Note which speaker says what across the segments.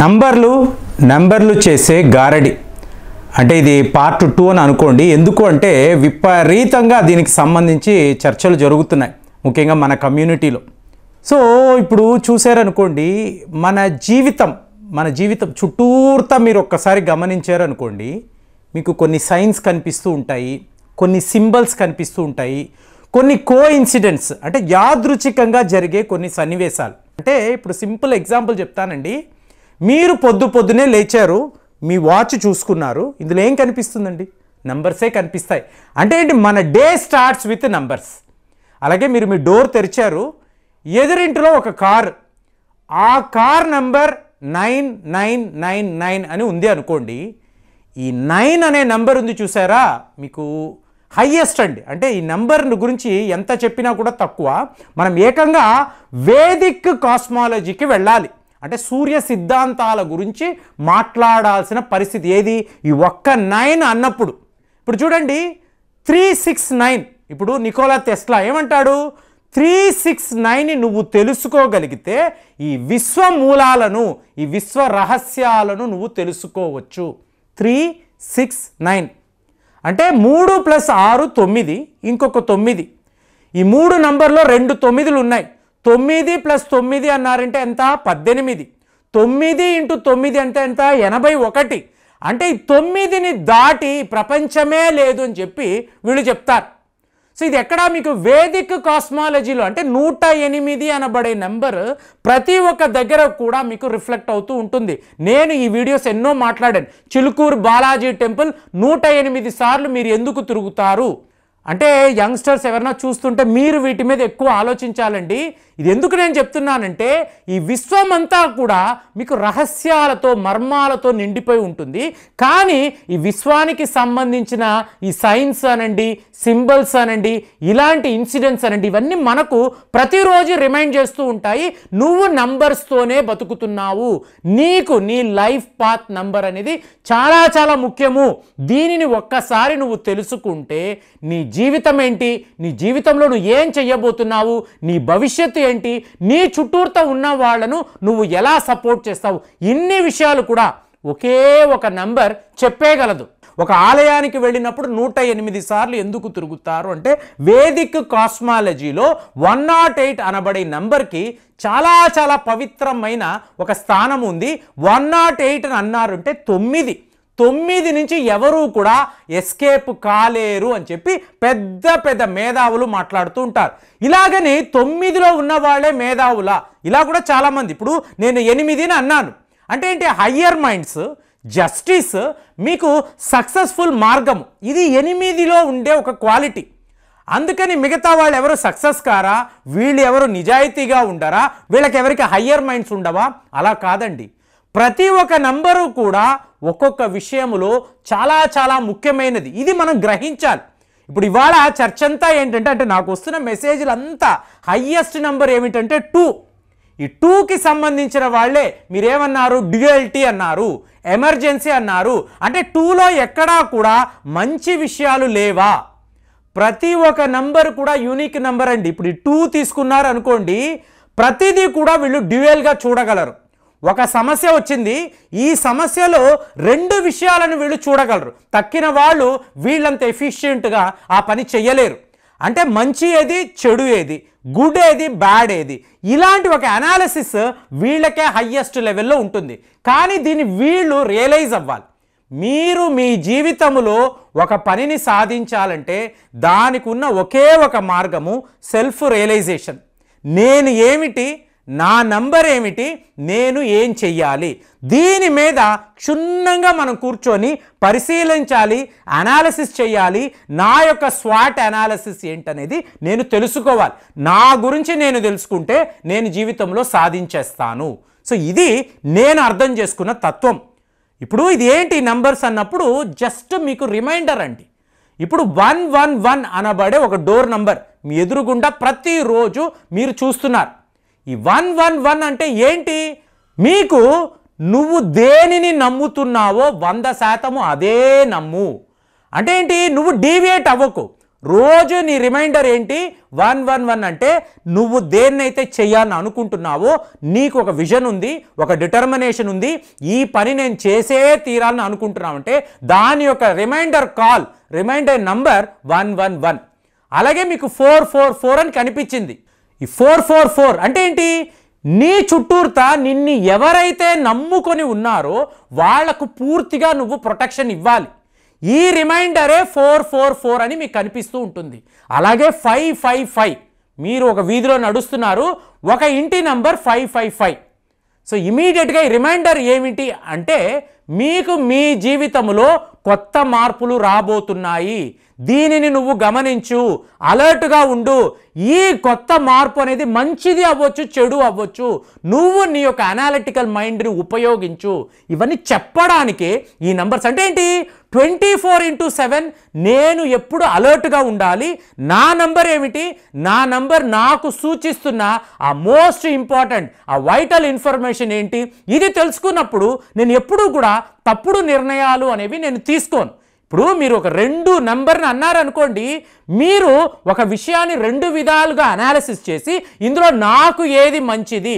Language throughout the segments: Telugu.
Speaker 1: నంబర్లు నంబర్లు చేసే గారడి అంటే ఇది పార్ట్ టూ అని అనుకోండి ఎందుకు అంటే విపరీతంగా దీనికి సంబంధించి చర్చలు జరుగుతున్నాయి ముఖ్యంగా మన కమ్యూనిటీలో సో ఇప్పుడు చూసారనుకోండి మన జీవితం మన జీవితం చుట్టూర్తా మీరు ఒక్కసారి గమనించారనుకోండి మీకు కొన్ని సైన్స్ కనిపిస్తూ ఉంటాయి కొన్ని సింబల్స్ కనిపిస్తూ ఉంటాయి కొన్ని కో ఇన్సిడెంట్స్ అంటే యాదృచ్ఛికంగా జరిగే కొన్ని సన్నివేశాలు అంటే ఇప్పుడు సింపుల్ ఎగ్జాంపుల్ చెప్తానండి మీరు పొద్దు పొద్దునే లేచారు మీ వాచ్ చూసుకున్నారు ఇందులో ఏం కనిపిస్తుందండి నంబర్సే కనిపిస్తాయి అంటే ఏంటి మన డే స్టార్ట్స్ విత్ నంబర్స్ అలాగే మీరు మీ డోర్ తెరిచారు ఎదురింటిలో ఒక కార్ ఆ car number nine nine nine nine అని ఉంది అనుకోండి ఈ నైన్ అనే నంబర్ ఉంది చూసారా మీకు హయ్యెస్ట్ అండి అంటే ఈ నంబర్ గురించి ఎంత చెప్పినా కూడా తక్కువ మనం ఏకంగా వేదిక్ కాస్మాలజీకి వెళ్ళాలి అంటే సూర్య సిద్ధాంతాల గురించి మాట్లాడాల్సిన పరిస్థితి ఏది ఈ ఒక్క నైన్ అన్నప్పుడు ఇప్పుడు చూడండి త్రీ సిక్స్ నైన్ ఇప్పుడు నికోలా తెస్లా ఏమంటాడు త్రీ సిక్స్ నైన్ని నువ్వు తెలుసుకోగలిగితే ఈ విశ్వ మూలాలను ఈ విశ్వ రహస్యాలను నువ్వు తెలుసుకోవచ్చు త్రీ సిక్స్ నైన్ అంటే మూడు ప్లస్ ఆరు తొమ్మిది ఇంకొక తొమ్మిది ఈ మూడు నంబర్లో రెండు తొమ్మిదిలు ఉన్నాయి తొమ్మిది ప్లస్ తొమ్మిది అన్నారంటే ఎంత పద్దెనిమిది తొమ్మిది ఇంటూ తొమ్మిది అంటే ఎంత ఎనభై ఒకటి అంటే ఈ తొమ్మిదిని దాటి ప్రపంచమే లేదు అని చెప్పి వీళ్ళు చెప్తారు సో ఇది ఎక్కడ మీకు వేదిక్ కాస్మాలజీలో అంటే నూట ఎనిమిది అనబడే నెంబర్ ప్రతి ఒక్క దగ్గర కూడా మీకు రిఫ్లెక్ట్ అవుతూ ఉంటుంది నేను ఈ వీడియోస్ ఎన్నో మాట్లాడాను చిలుకూరు బాలాజీ టెంపుల్ నూట ఎనిమిది సార్లు మీరు ఎందుకు తిరుగుతారు అంటే యంగ్స్టర్స్ ఎవరైనా చూస్తుంటే మీరు వీటి మీద ఎక్కువ ఆలోచించాలండి ఇది ఎందుకు నేను చెప్తున్నానంటే ఈ విశ్వమంతా కూడా మీకు రహస్యాలతో మర్మాలతో నిండిపోయి ఉంటుంది కానీ ఈ విశ్వానికి సంబంధించిన ఈ సైన్స్ అనండి సింబల్స్ అనండి ఇలాంటి ఇన్సిడెంట్స్ అనండి ఇవన్నీ మనకు ప్రతిరోజు రిమైండ్ చేస్తూ ఉంటాయి నువ్వు నంబర్స్తోనే బతుకుతున్నావు నీకు నీ లైఫ్ పాత్ నంబర్ అనేది చాలా చాలా ముఖ్యము దీనిని ఒక్కసారి నువ్వు తెలుసుకుంటే నీ జీవితం ఏంటి నీ జీవితంలో నువ్వు ఏం చెయ్యబోతున్నావు నీ భవిష్యత్తు ఏంటి నీ చుట్టూరుతో ఉన్న వాళ్లను నువ్వు ఎలా సపోర్ట్ చేస్తావు ఇన్ని విషయాలు కూడా ఒకే ఒక నంబర్ చెప్పేయగలదు ఒక ఆలయానికి వెళ్ళినప్పుడు నూట ఎనిమిది సార్లు ఎందుకు తిరుగుతారు అంటే వేదిక్ కాస్మాలజీలో వన్ నాట్ ఎయిట్ అనబడే నంబర్కి చాలా చాలా పవిత్రమైన ఒక స్థానం ఉంది వన్ నాట్ ఎయిట్ అని అంటే తొమ్మిది తొమ్మిది నుంచి ఎవరూ కూడా ఎస్కేప్ కాలేరు అని చెప్పి పెద్ద పెద్ద మేధావులు మాట్లాడుతూ ఉంటారు ఇలాగని తొమ్మిదిలో ఉన్న వాళ్ళే మేధావులా ఇలా కూడా చాలామంది ఇప్పుడు నేను ఎనిమిదిని అన్నాను అంటే ఏంటి హయ్యర్ మైండ్స్ జస్టిస్ మీకు సక్సెస్ఫుల్ మార్గం ఇది ఎనిమిదిలో ఉండే ఒక క్వాలిటీ అందుకని మిగతా వాళ్ళు ఎవరు సక్సెస్ కారా వీళ్ళు ఎవరు నిజాయితీగా ఉండరా వీళ్ళకి ఎవరికి హయ్యర్ మైండ్స్ ఉండవా అలా కాదండి ప్రతి ఒక్క నంబరు కూడా ఒక్కొక్క విషయంలో చాలా చాలా ముఖ్యమైనది ఇది మనం గ్రహించాలి ఇప్పుడు ఇవాళ చర్చ అంతా ఏంటంటే అంటే నాకు వస్తున్న మెసేజ్లు అంతా హయ్యెస్ట్ నెంబర్ ఏమిటంటే టూ ఈ టూకి సంబంధించిన వాళ్ళే మీరేమన్నారు డ్యూయల్టీ అన్నారు ఎమర్జెన్సీ అన్నారు అంటే టూలో ఎక్కడా కూడా మంచి విషయాలు లేవా ప్రతి ఒక నంబర్ కూడా యూనిక్ నంబర్ అండి ఇప్పుడు ఈ టూ తీసుకున్నారు అనుకోండి ప్రతిదీ కూడా వీళ్ళు డ్యూయల్గా చూడగలరు ఒక సమస్య వచ్చింది ఈ సమస్యలో రెండు విషయాలను వీళ్ళు చూడగలరు తక్కిన వాళ్ళు వీళ్ళంత ఎఫిషియెంట్గా ఆ పని చెయ్యలేరు అంటే మంచి ఏది చెడు ఏది గుడ్ ఏది బ్యాడ్ ఏది ఇలాంటి ఒక అనాలిసిస్ వీళ్ళకే హయ్యెస్ట్ లెవెల్లో ఉంటుంది కానీ దీన్ని వీళ్ళు రియలైజ్ అవ్వాలి మీరు మీ జీవితంలో ఒక పనిని సాధించాలంటే దానికి ఉన్న ఒకే ఒక మార్గము సెల్ఫ్ రియలైజేషన్ నేను ఏమిటి నా నంబర్ ఏమిటి నేను ఏం చెయ్యాలి దీని మీద క్షుణ్ణంగా మనం కూర్చొని పరిశీలించాలి అనాలసిస్ చేయాలి నా యొక్క స్వాట్ అనాలసిస్ ఏంటనేది నేను తెలుసుకోవాలి నా గురించి నేను తెలుసుకుంటే నేను జీవితంలో సాధించేస్తాను సో ఇది నేను అర్థం చేసుకున్న తత్వం ఇప్పుడు ఇది ఏంటి నంబర్స్ అన్నప్పుడు జస్ట్ మీకు రిమైండర్ అండి ఇప్పుడు వన్ వన్ వన్ అనబడే ఒక డోర్ నంబర్ మీ ఎదురుగుండా ప్రతిరోజు మీరు చూస్తున్నారు ఈ వన్ వన్ వన్ అంటే ఏంటి మీకు నువ్వు దేనిని నమ్ముతున్నావో వంద శాతము అదే నమ్ము అంటే ఏంటి నువ్వు డీవియేట్ అవ్వకు రోజు నీ రిమైండర్ ఏంటి వన్ వన్ వన్ అంటే నువ్వు దేన్నైతే చేయాలని అనుకుంటున్నావో నీకు ఒక విజన్ ఉంది ఒక డిటర్మినేషన్ ఉంది ఈ పని నేను చేసే తీరాలని అనుకుంటున్నావు అంటే దాని యొక్క reminder call reminder number one one one అలాగే మీకు ఫోర్ ఫోర్ ఫోర్ అని కనిపించింది ఈ ఫోర్ ఫోర్ ఫోర్ అంటే ఏంటి నీ చుట్టూర్త నిన్ను ఎవరైతే నమ్ముకొని ఉన్నారో వాళ్లకు పూర్తిగా నువ్వు ప్రొటెక్షన్ ఇవ్వాలి ఈ రిమైండరే ఫోర్ ఫోర్ ఫోర్ అని మీకు కనిపిస్తూ ఉంటుంది అలాగే ఫైవ్ ఫైవ్ ఫైవ్ మీరు ఒక వీధిలో నడుస్తున్నారు ఒక ఇంటి number five five five so ఇమీడియట్గా ఈ రిమైండర్ ఏమిటి అంటే మీకు మీ జీవితంలో కొత్త మార్పులు రాబోతున్నాయి దీనిని నువ్వు గమనించు అలర్ట్గా ఉండు ఈ కొత్త మార్పు అనేది మంచిది అవ్వచ్చు చెడు అవ్వచ్చు నువ్వు నీ యొక్క అనాలిటికల్ మైండ్ని ఉపయోగించు ఇవన్నీ చెప్పడానికి ఈ నంబర్స్ అంటే ఏంటి ట్వంటీ ఫోర్ ఇంటూ సెవెన్ నేను ఎప్పుడు అలర్ట్గా ఉండాలి నా నంబర్ ఏమిటి నా నంబర్ నాకు సూచిస్తున్న ఆ మోస్ట్ ఇంపార్టెంట్ ఆ వైటల్ ఇన్ఫర్మేషన్ ఏంటి ఇది తెలుసుకున్నప్పుడు నేను ఎప్పుడూ కూడా తప్పుడు నిర్ణయాలు అనేవి నేను తీసుకోను ఇప్పుడు మీరు ఒక రెండు నెంబర్ని అన్నారనుకోండి మీరు ఒక విషయాన్ని రెండు విధాలుగా అనాలిసిస్ చేసి ఇందులో నాకు ఏది మంచిది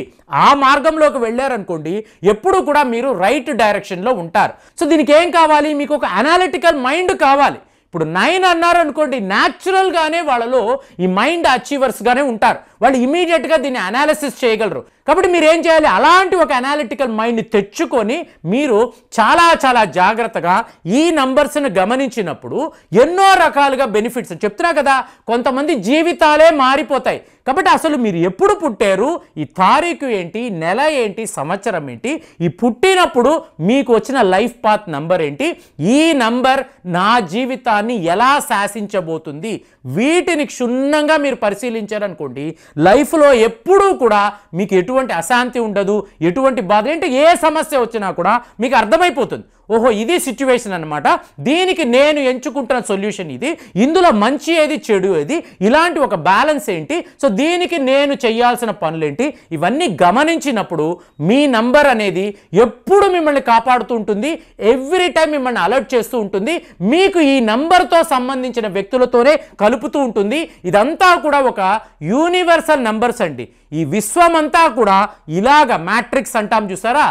Speaker 1: ఆ మార్గంలోకి వెళ్ళారనుకోండి ఎప్పుడు కూడా మీరు రైట్ డైరెక్షన్లో ఉంటారు సో దీనికి ఏం కావాలి మీకు ఒక అనాలిటికల్ మైండ్ కావాలి ఇప్పుడు నైన్ అన్నారనుకోండి న్యాచురల్గానే వాళ్ళలో ఈ మైండ్ అచీవర్స్గానే ఉంటారు వాళ్ళు ఇమీడియట్గా దీన్ని అనాలిసిస్ చేయగలరు కాబట్టి మీరు ఏం చేయాలి అలాంటి ఒక అనాలిటికల్ మైండ్ తెచ్చుకొని మీరు చాలా చాలా జాగ్రత్తగా ఈ నంబర్స్ని గమనించినప్పుడు ఎన్నో రకాలుగా బెనిఫిట్స్ చెప్తున్నా కదా కొంతమంది జీవితాలే మారిపోతాయి కాబట్టి అసలు మీరు ఎప్పుడు పుట్టారు ఈ తారీఖు ఏంటి నెల ఏంటి సంవత్సరం ఏంటి ఈ పుట్టినప్పుడు మీకు వచ్చిన లైఫ్ పాత్ నంబర్ ఏంటి ఈ నంబర్ నా జీవితాన్ని ఎలా శాసించబోతుంది వీటిని క్షుణ్ణంగా మీరు పరిశీలించారనుకోండి లైఫ్లో ఎప్పుడూ కూడా మీకు ఎటు ఎటువంటి అశాంతి ఉండదు ఎటువంటి బాధ ఏంటి ఏ సమస్య వచ్చినా కూడా మీకు అర్థమైపోతుంది ఓహో ఇది సిచ్యువేషన్ అనమాట దీనికి నేను ఎంచుకుంటున్న సొల్యూషన్ ఇది ఇందులో మంచి ఏది చెడు ఏది ఇలాంటి ఒక బ్యాలెన్స్ ఏంటి సో దీనికి నేను చేయాల్సిన పనులేంటి ఇవన్నీ గమనించినప్పుడు మీ నంబర్ అనేది ఎప్పుడు మిమ్మల్ని కాపాడుతూ ఉంటుంది ఎవ్రీ టైం మిమ్మల్ని అలర్ట్ చేస్తూ ఉంటుంది మీకు ఈ నంబర్తో సంబంధించిన వ్యక్తులతోనే కలుపుతూ ఉంటుంది ఇదంతా కూడా ఒక యూనివర్సల్ నంబర్స్ అండి ఈ విశ్వమంతా కూడా ఇలాగ మ్యాట్రిక్స్ అంటాం చూసారా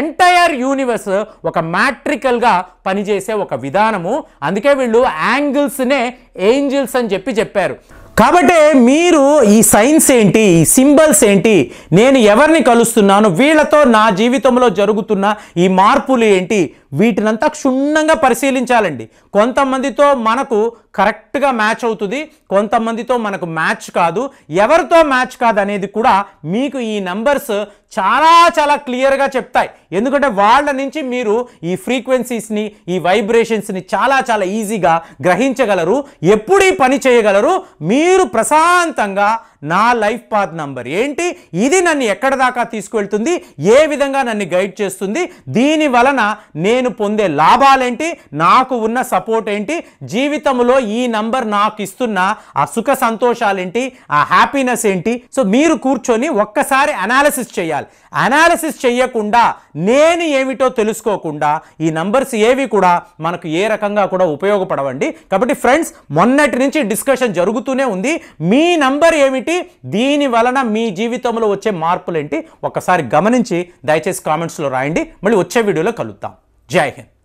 Speaker 1: ఎంటైర్ యూనివర్స్ ఒక మ్యాట్రికల్గా పనిచేసే ఒక విధానము అందుకే వీళ్ళు యాంగిల్స్నే ఏంజిల్స్ అని చెప్పి చెప్పారు కాబట్టి మీరు ఈ సైన్స్ ఏంటి ఈ సింబల్స్ ఏంటి నేను ఎవరిని కలుస్తున్నాను వీళ్ళతో నా జీవితంలో జరుగుతున్న ఈ మార్పులు ఏంటి వీటినంతా క్షుణ్ణంగా పరిశీలించాలండి కొంతమందితో మనకు కరెక్ట్గా మ్యాచ్ అవుతుంది కొంతమందితో మనకు మ్యాచ్ కాదు ఎవరితో మ్యాచ్ కాదు అనేది కూడా మీకు ఈ నంబర్స్ చాలా చాలా క్లియర్గా చెప్తాయి ఎందుకంటే వాళ్ళ నుంచి మీరు ఈ ఫ్రీక్వెన్సీస్ని ఈ వైబ్రేషన్స్ని చాలా చాలా ఈజీగా గ్రహించగలరు ఎప్పుడీ పని చేయగలరు మీరు ప్రశాంతంగా నా లైఫ్ పాత్ నంబర్ ఏంటి ఇది నన్ను ఎక్కడ దాకా తీసుకువెళ్తుంది ఏ విధంగా నన్ను గైడ్ చేస్తుంది దీని వలన నేను పొందే లాభాలేంటి నాకు ఉన్న సపోర్ట్ ఏంటి జీవితంలో ఈ నంబర్ నాకు ఇస్తున్న ఆ సుఖ సంతోషాలేంటి ఆ హ్యాపీనెస్ ఏంటి సో మీరు కూర్చొని ఒక్కసారి అనాలిసిస్ చేయాలి అనాలిసిస్ చేయకుండా నేను ఏమిటో తెలుసుకోకుండా ఈ నంబర్స్ ఏవి కూడా మనకు ఏ రకంగా కూడా ఉపయోగపడవండి కాబట్టి ఫ్రెండ్స్ మొన్నటి నుంచి డిస్కషన్ జరుగుతూనే ఉంది మీ నంబర్ ఏమిటి దీని వలన మీ జీవితంలో వచ్చే మార్పులేంటి ఒకసారి గమనించి దయచేసి కామెంట్స్లో రాయండి మళ్ళీ వచ్చే వీడియోలో కలుద్దాం జై హింద్